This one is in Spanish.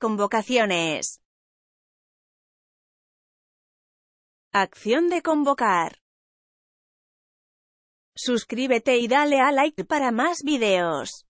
Convocaciones. Acción de convocar. Suscríbete y dale a like para más videos.